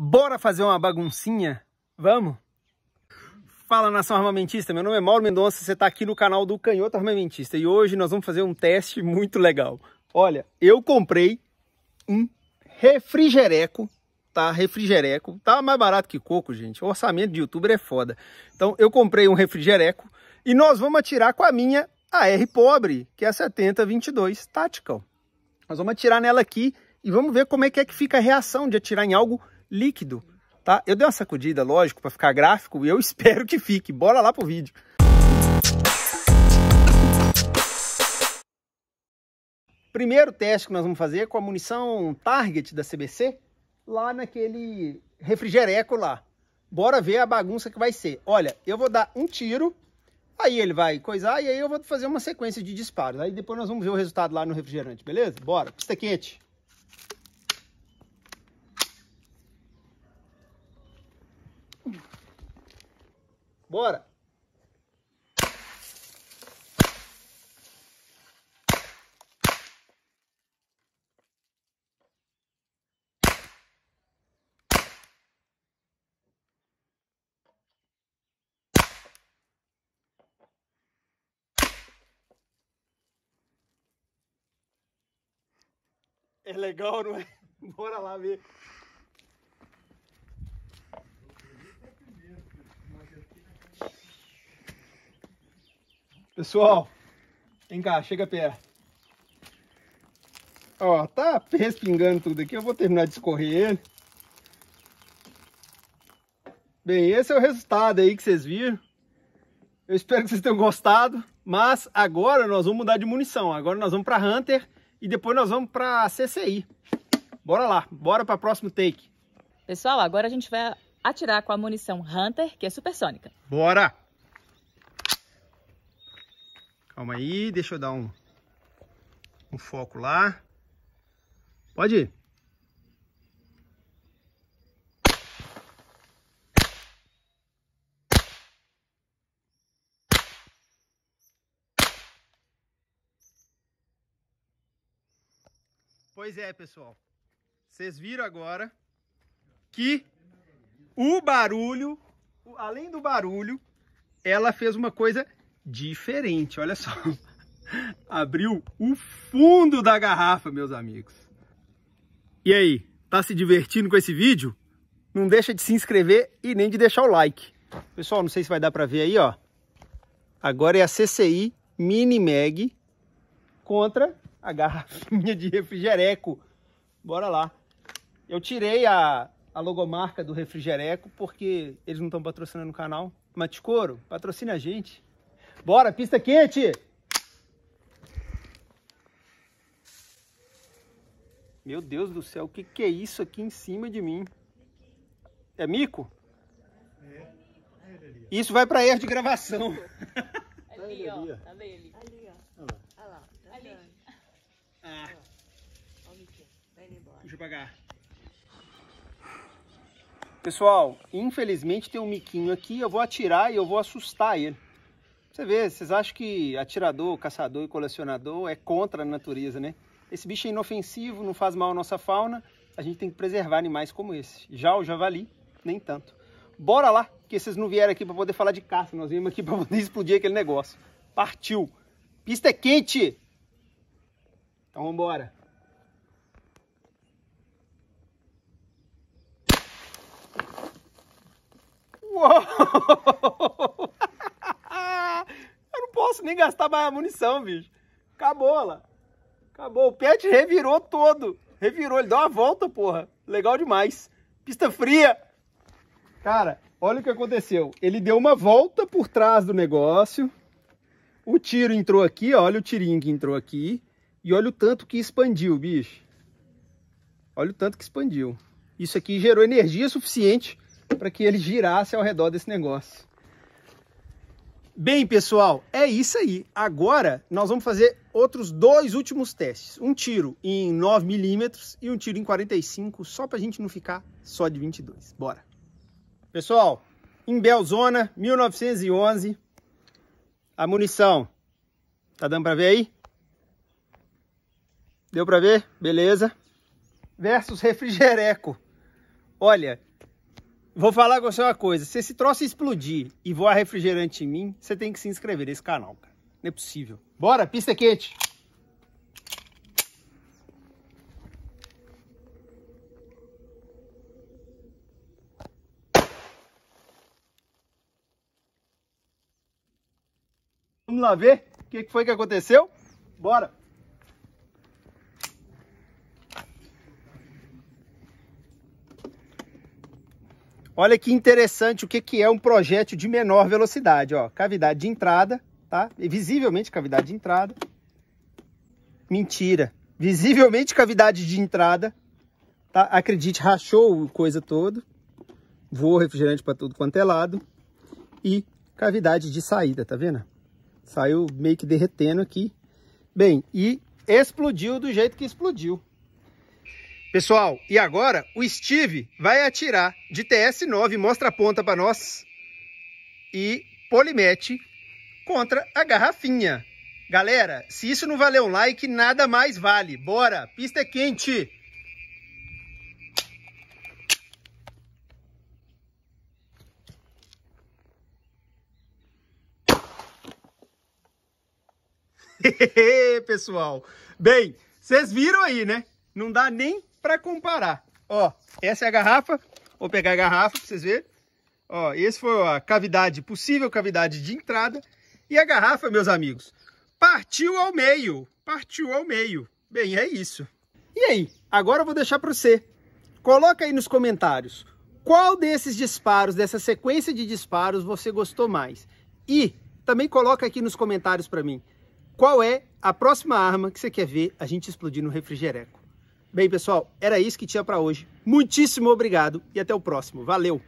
Bora fazer uma baguncinha? Vamos? Fala nação armamentista, meu nome é Mauro Mendonça, você está aqui no canal do Canhoto Armamentista e hoje nós vamos fazer um teste muito legal. Olha, eu comprei um refrigereco, tá? Refrigereco, tá mais barato que coco, gente. O orçamento de youtuber é foda. Então eu comprei um refrigereco e nós vamos atirar com a minha AR pobre, que é a 7022 Tactical. Nós vamos atirar nela aqui e vamos ver como é que é que fica a reação de atirar em algo líquido, tá? Eu dei uma sacudida, lógico, para ficar gráfico e eu espero que fique. Bora lá pro vídeo. Primeiro teste que nós vamos fazer é com a munição Target da CBC, lá naquele refrigereco lá. Bora ver a bagunça que vai ser. Olha, eu vou dar um tiro, aí ele vai coisar, e aí eu vou fazer uma sequência de disparos. Aí depois nós vamos ver o resultado lá no refrigerante, beleza? Bora, pista quente. Bora! É legal, não é? Bora lá ver. Pessoal, vem cá, chega perto. Ó, tá respingando tudo aqui, eu vou terminar de escorrer ele. Bem, esse é o resultado aí que vocês viram. Eu espero que vocês tenham gostado, mas agora nós vamos mudar de munição. Agora nós vamos para Hunter e depois nós vamos para CCI. Bora lá, bora para próximo take. Pessoal, agora a gente vai atirar com a munição Hunter, que é supersônica. Bora! Calma aí, deixa eu dar um, um foco lá. Pode ir. Pois é, pessoal. Vocês viram agora que o barulho, além do barulho, ela fez uma coisa diferente, olha só. Abriu o fundo da garrafa, meus amigos. E aí, tá se divertindo com esse vídeo? Não deixa de se inscrever e nem de deixar o like. Pessoal, não sei se vai dar para ver aí, ó. Agora é a CCI Mini Mag contra a garrafinha de refrigereco. Bora lá. Eu tirei a, a logomarca do refrigereco porque eles não estão patrocinando o canal. Mas, patrocina a gente. Bora, pista quente! Meu Deus do céu, o que, que é isso aqui em cima de mim? É mico? É. Isso vai para erro de gravação. Tá ali, ó. Tá ali. Ali, ó. Olha lá. Tá ali. Ah. Ó, Vai embora. Deixa eu pagar. Pessoal, infelizmente tem um miquinho aqui, eu vou atirar e eu vou assustar ele. Você vê, vocês acham que atirador, caçador e colecionador é contra a natureza, né? Esse bicho é inofensivo, não faz mal à nossa fauna, a gente tem que preservar animais como esse. Já o javali, nem tanto. Bora lá, que vocês não vieram aqui para poder falar de caça, nós vimos aqui para poder explodir aquele negócio. Partiu! Pista é quente! Então vamos embora. Uou! posso nem gastar mais a munição, bicho. Acabou lá. Acabou. O pet revirou todo. Revirou. Ele deu uma volta, porra. Legal demais. Pista fria. Cara, olha o que aconteceu. Ele deu uma volta por trás do negócio. O tiro entrou aqui, olha o tirinho que entrou aqui. E olha o tanto que expandiu, bicho. Olha o tanto que expandiu. Isso aqui gerou energia suficiente para que ele girasse ao redor desse negócio. Bem, pessoal, é isso aí. Agora nós vamos fazer outros dois últimos testes. Um tiro em 9 milímetros e um tiro em 45, só para a gente não ficar só de 22. Bora! Pessoal, em Belzona, 1911, a munição. Tá dando para ver aí? Deu para ver? Beleza. Versus refrigereco. Olha, Vou falar com você uma coisa. Se esse troço explodir e voar refrigerante em mim, você tem que se inscrever nesse canal, cara. Não é possível. Bora, pista quente. Vamos lá ver o que foi que aconteceu? Bora! Olha que interessante o que, que é um projétil de menor velocidade, ó. Cavidade de entrada, tá? visivelmente cavidade de entrada. Mentira. Visivelmente cavidade de entrada, tá? Acredite, rachou o coisa todo. Voou refrigerante para tudo quanto é lado. E cavidade de saída, tá vendo? Saiu meio que derretendo aqui. Bem, e explodiu do jeito que explodiu. Pessoal, e agora o Steve vai atirar de TS9, mostra a ponta para nós, e polimete contra a garrafinha. Galera, se isso não valer um like, nada mais vale. Bora, pista é quente! Pessoal, bem, vocês viram aí, né? Não dá nem para comparar. Ó, essa é a garrafa. Vou pegar a garrafa para vocês verem. Ó, esse foi a cavidade, possível cavidade de entrada. E a garrafa, meus amigos, partiu ao meio. Partiu ao meio. Bem, é isso. E aí? Agora eu vou deixar para você. Coloca aí nos comentários qual desses disparos, dessa sequência de disparos, você gostou mais. E também coloca aqui nos comentários para mim qual é a próxima arma que você quer ver a gente explodir no refrigereco. Bem, pessoal, era isso que tinha para hoje. Muitíssimo obrigado e até o próximo. Valeu!